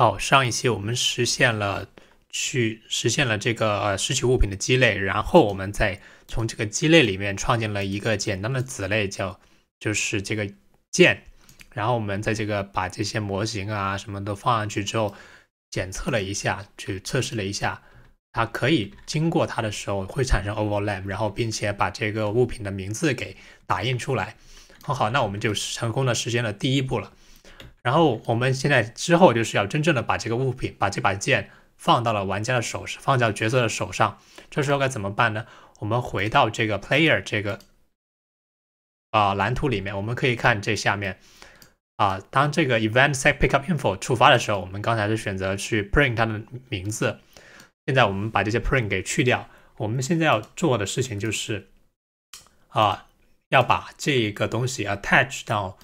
好，上一期我们实现了去实现了这个呃拾取物品的积累，然后我们再从这个积累里面创建了一个简单的子类，叫就是这个剑，然后我们在这个把这些模型啊什么都放上去之后，检测了一下，去测试了一下，它可以经过它的时候会产生 overlap，然后并且把这个物品的名字给打印出来，很好，那我们就成功的实现了第一步了。然后我们现在之后就是要真正的把这个物品，把这把剑放到了玩家的手，上，放到角色的手上。这时候该怎么办呢？我们回到这个 player 这个啊蓝图里面，我们可以看这下面啊，当这个 event set pickup info 触发的时候，我们刚才是选择去 print 它的名字。现在我们把这些 print 给去掉。我们现在要做的事情就是啊，要把这个东西 attach 到。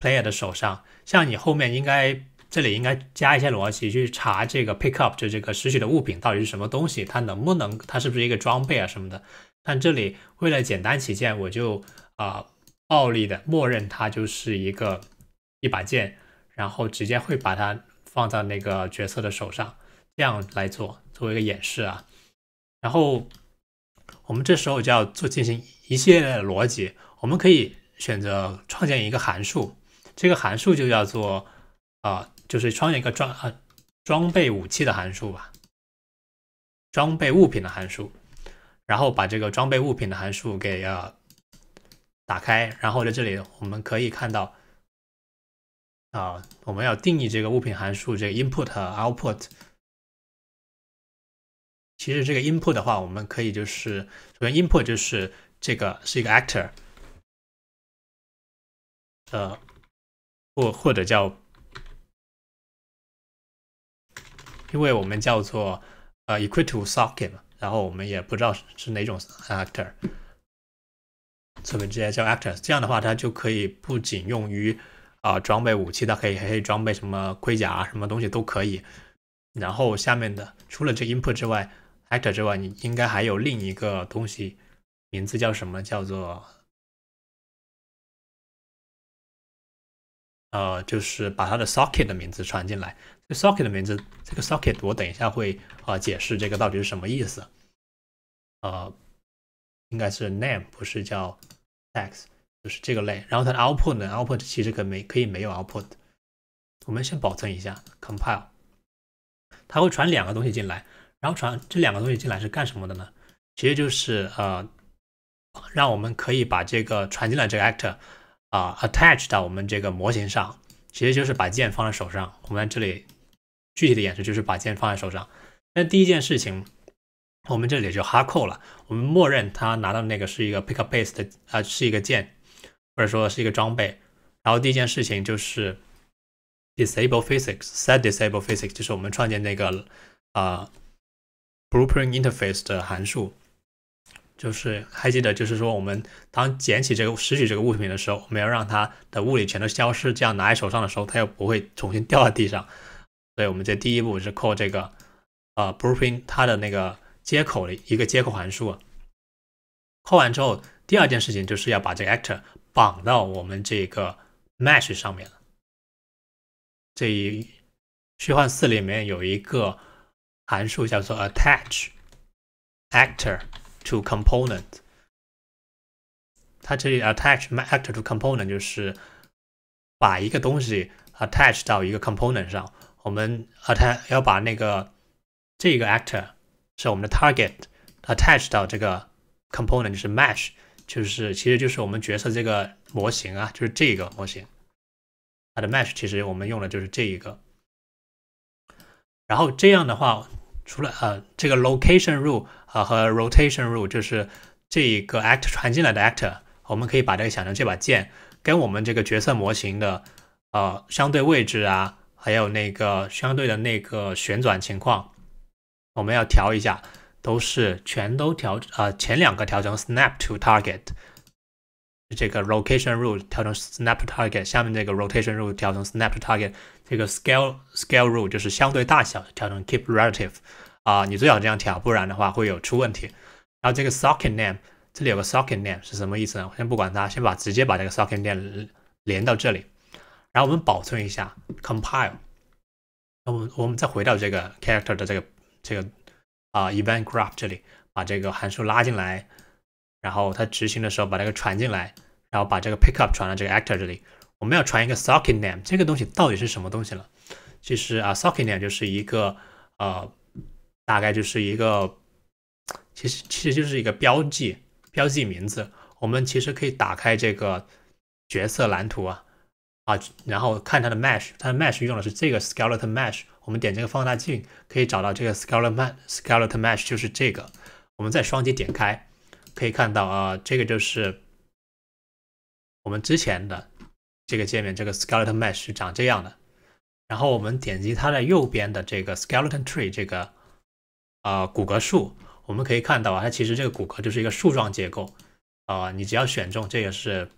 player 的手上，像你后面应该这里应该加一些逻辑去查这个 pick up，就这个拾取的物品到底是什么东西，它能不能，它是不是一个装备啊什么的？但这里为了简单起见，我就啊暴力的默认它就是一个一把剑，然后直接会把它放在那个角色的手上，这样来做作为一个演示啊。然后我们这时候就要做进行一系列的逻辑，我们可以选择创建一个函数。这个函数就叫做啊，就是创建一个装呃装备武器的函数吧，装备物品的函数，然后把这个装备物品的函数给啊打开，然后在这里我们可以看到啊，我们要定义这个物品函数，这个 input 和 output。其实这个 input 的话，我们可以就是首先 input 就是这个是一个 actor，呃。或或者叫，因为我们叫做呃 equitable socket 嘛，然后我们也不知道是哪种 actor，所以我们直接叫 actor。这样的话，它就可以不仅用于啊装备武器，它可以还可以装备什么盔甲啊，什么东西都可以。然后下面的除了这 input 之外，actor 之外，你应该还有另一个东西，名字叫什么？叫做。呃，就是把它的 socket 的名字传进来。这个 socket 的名字，这个 socket 我等一下会啊解释这个到底是什么意思。呃，应该是 name，不是叫 t e x 就是这个类。然后它的 output 呢？output 其实可没可以没有 output。我们先保存一下 compile。它会传两个东西进来，然后传这两个东西进来是干什么的呢？其实就是呃，让我们可以把这个传进来这个 actor。啊，attach 到我们这个模型上，其实就是把剑放在手上。我们这里具体的演示就是把剑放在手上。那第一件事情，我们这里就哈扣了。我们默认他拿到那个是一个 pick up base 的啊，是一个剑，或者说是一个装备。然后第一件事情就是 disable physics，set disable physics，就是我们创建那个啊 blueprint interface 的函数。就是还记得，就是说，我们当捡起这个拾取这个物品的时候，我们要让它的物理全都消失，这样拿在手上的时候，它又不会重新掉到地上。所以，我们这第一步是扣这个呃，blueprint 它的那个接口的一个接口函数。扣完之后，第二件事情就是要把这个 actor 绑到我们这个 mesh 上面了。这一虚幻四里面有一个函数叫做 attach actor。to component，它这里 attach m actor to component 就是把一个东西 attach 到一个 component 上。我们 attach 要把那个这个 actor 是我们的 target attach 到这个 component 就是 mesh，就是其实就是我们角色这个模型啊，就是这个模型。它的 mesh 其实我们用的就是这一个。然后这样的话。除了呃，这个 location rule 啊和 rotation rule，就是这一个 actor 传进来的 actor，我们可以把这个想成这把剑跟我们这个角色模型的呃相对位置啊，还有那个相对的那个旋转情况，我们要调一下，都是全都调呃前两个调成 snap to target。这个 rotation rule 调成 snap target，下面这个 rotation rule 调成 snap target，这个 scale scale rule 就是相对大小调成 keep relative，啊，你最好这样调，不然的话会有出问题。然后这个 socket name，这里有个 socket name 是什么意思呢？先不管它，先把直接把这个 socket name 连到这里，然后我们保存一下 compile，那我我们再回到这个 character 的这个这个啊 event g r a p h 这里，把这个函数拉进来。然后它执行的时候把那个传进来，然后把这个 pick up 传到这个 actor 这里。我们要传一个 socket name，这个东西到底是什么东西了？其实啊，socket name 就是一个呃，大概就是一个，其实其实就是一个标记，标记名字。我们其实可以打开这个角色蓝图啊啊，然后看它的 mesh，它的 mesh 用的是这个 skeleton mesh。我们点这个放大镜，可以找到这个 skeleton skeleton mesh 就是这个。我们再双击点开。可以看到啊，这个就是我们之前的这个界面，这个 skeleton mesh 是长这样的。然后我们点击它的右边的这个 skeleton tree 这个啊骨骼树，我们可以看到啊，它其实这个骨骼就是一个树状结构啊。你只要选中，这个是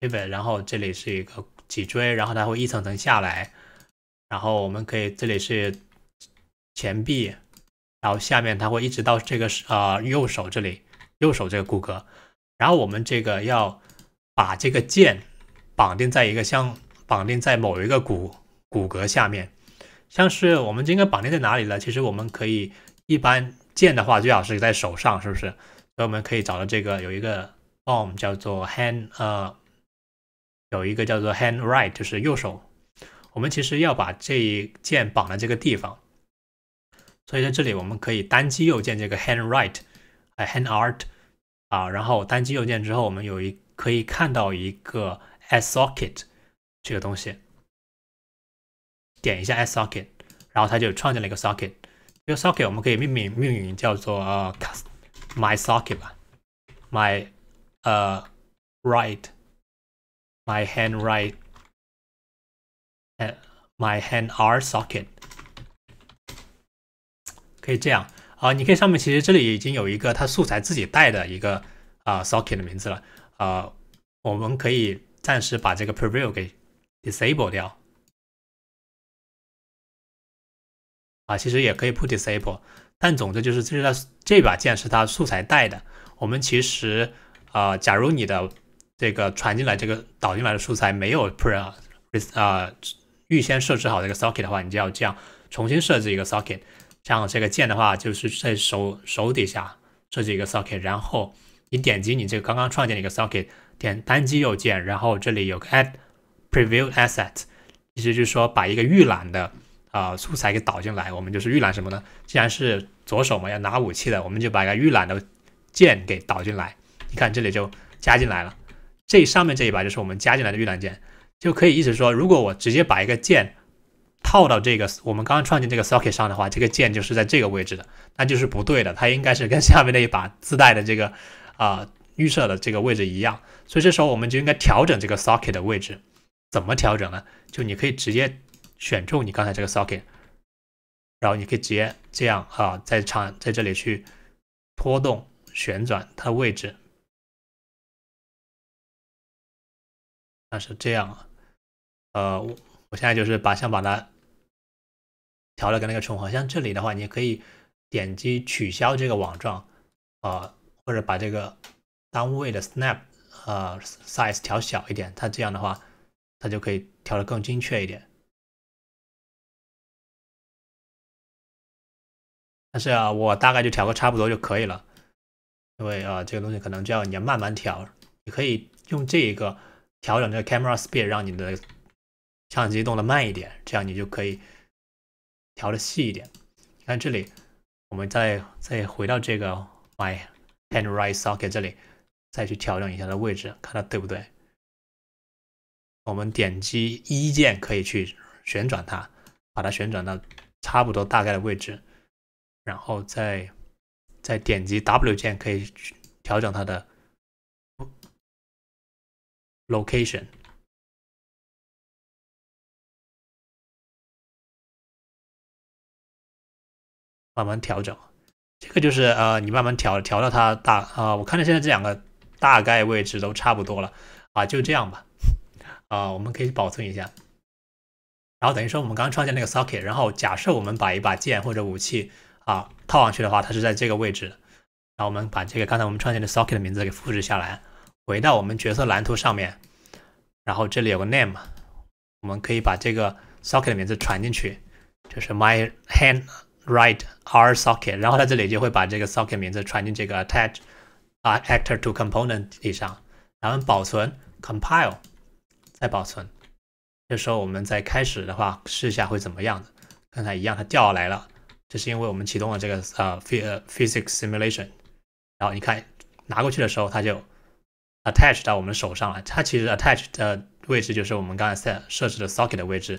p i t 然后这里是一个脊椎，然后它会一层层下来。然后我们可以这里是前臂，然后下面它会一直到这个是啊右手这里。右手这个骨骼，然后我们这个要把这个键绑定在一个像绑定在某一个骨骨骼下面，像是我们这个绑定在哪里呢？其实我们可以一般键的话，最好是在手上，是不是？所以我们可以找到这个有一个 a o m e 叫做 hand 呃，有一个叫做 hand right，就是右手。我们其实要把这一键绑在这个地方，所以在这里我们可以单击右键这个 hand right，hand art。啊，然后单击右键之后，我们有一可以看到一个 S socket 这个东西，点一下 S socket，然后它就创建了一个 socket。这个 socket 我们可以命名命名叫做呃，my socket 吧，my uh right my hand right my hand R socket，可以这样。啊，你可以上面其实这里已经有一个它素材自己带的一个啊 socket 的名字了。啊，我们可以暂时把这个 preview 给 disable 掉。啊，其实也可以不 disable，但总之就是这是它这把剑是它素材带的。我们其实啊，假如你的这个传进来这个导进来的素材没有 pre，啊，预先设置好这个 socket 的话，你就要这样重新设置一个 socket。像这个键的话，就是在手手底下设置一个 socket，然后你点击你这个刚刚创建的一个 socket，点单击右键，然后这里有个 Add Preview Asset，意思就是说把一个预览的啊素材给导进来。我们就是预览什么呢？既然是左手嘛，要拿武器的，我们就把一个预览的键给导进来。你看这里就加进来了，这上面这一把就是我们加进来的预览键，就可以意思说，如果我直接把一个键。套到这个我们刚刚创建这个 socket 上的话，这个键就是在这个位置的，那就是不对的。它应该是跟下面那一把自带的这个啊预设的这个位置一样。所以这时候我们就应该调整这个 socket 的位置。怎么调整呢？就你可以直接选中你刚才这个 socket，然后你可以直接这样啊，在场在这里去拖动旋转它的位置。那是这样啊，呃，我我现在就是把想把它。调了跟那个重合，像这里的话，你可以点击取消这个网状，啊，或者把这个单位的 snap 呃 size 调小一点，它这样的话，它就可以调的更精确一点。但是啊，我大概就调个差不多就可以了，因为啊，这个东西可能就要你要慢慢调，你可以用这一个调整这个 camera speed，让你的相机动的慢一点，这样你就可以。调的细一点，你看这里，我们再再回到这个 my hand right socket 这里，再去调整一下的位置，看它对不对。我们点击一键可以去旋转它，把它旋转到差不多大概的位置，然后再再点击 W 键可以调整它的 location。慢慢调整，这个就是呃，你慢慢调，调到它大啊。我看到现在这两个大概位置都差不多了啊，就这样吧。啊，我们可以保存一下。然后等于说我们刚创建那个 socket，然后假设我们把一把剑或者武器啊套上去的话，它是在这个位置。然后我们把这个刚才我们创建的 socket 的名字给复制下来，回到我们角色蓝图上面，然后这里有个 name，我们可以把这个 socket 的名字传进去，就是 my hand。write our socket，然后它这里就会把这个 socket 名字传进这个 attach，啊 actor to component 上，然后保存，compile，再保存。这时候我们再开始的话，试一下会怎么样的？刚才一样，它掉下来了。这是因为我们启动了这个呃 physics simulation，然后你看拿过去的时候，它就 attach 到我们手上了。它其实 attach 的位置就是我们刚才设设置的 socket 的位置。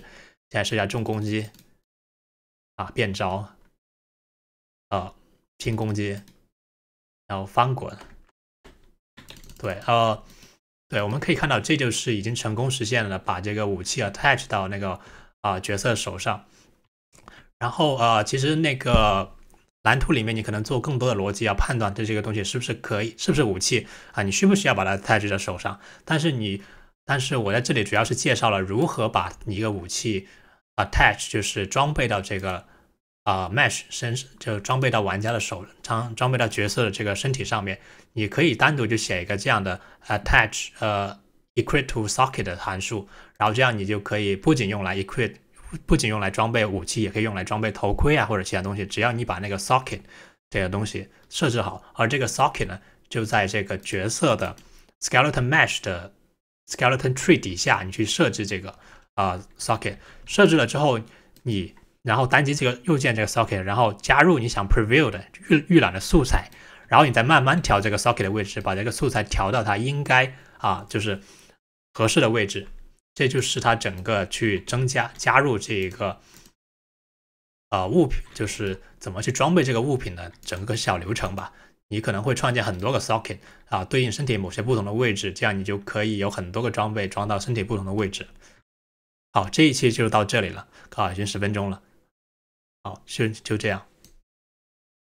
现在试一下重攻击，啊变招。啊，拼攻击，然后翻滚，对，呃，对，我们可以看到，这就是已经成功实现了把这个武器啊 attach 到那个啊角色手上。然后啊，其实那个蓝图里面，你可能做更多的逻辑，要判断这个东西是不是可以，是不是武器啊，你需不需要把它 attach 到手上？但是你，但是我在这里主要是介绍了如何把一个武器 attach，就是装备到这个。啊，mesh 身就装备到玩家的手，装装备到角色的这个身体上面。你可以单独就写一个这样的 attach 呃 equate to socket 的函数，然后这样你就可以不仅用来 equate，不仅用来装备武器，也可以用来装备头盔啊或者其他东西。只要你把那个 socket 这个东西设置好，而这个 socket 呢就在这个角色的 skeleton mesh 的 skeleton tree 底下，你去设置这个啊 socket。设置了之后，你。然后单击这个右键这个 socket，然后加入你想 preview 的预预览的素材，然后你再慢慢调这个 socket 的位置，把这个素材调到它应该啊就是合适的位置。这就是它整个去增加加入这一个呃物品，就是怎么去装备这个物品的整个小流程吧。你可能会创建很多个 socket 啊，对应身体某些不同的位置，这样你就可以有很多个装备装到身体不同的位置。好，这一期就到这里了，刚好已经十分钟了。好，是就这样。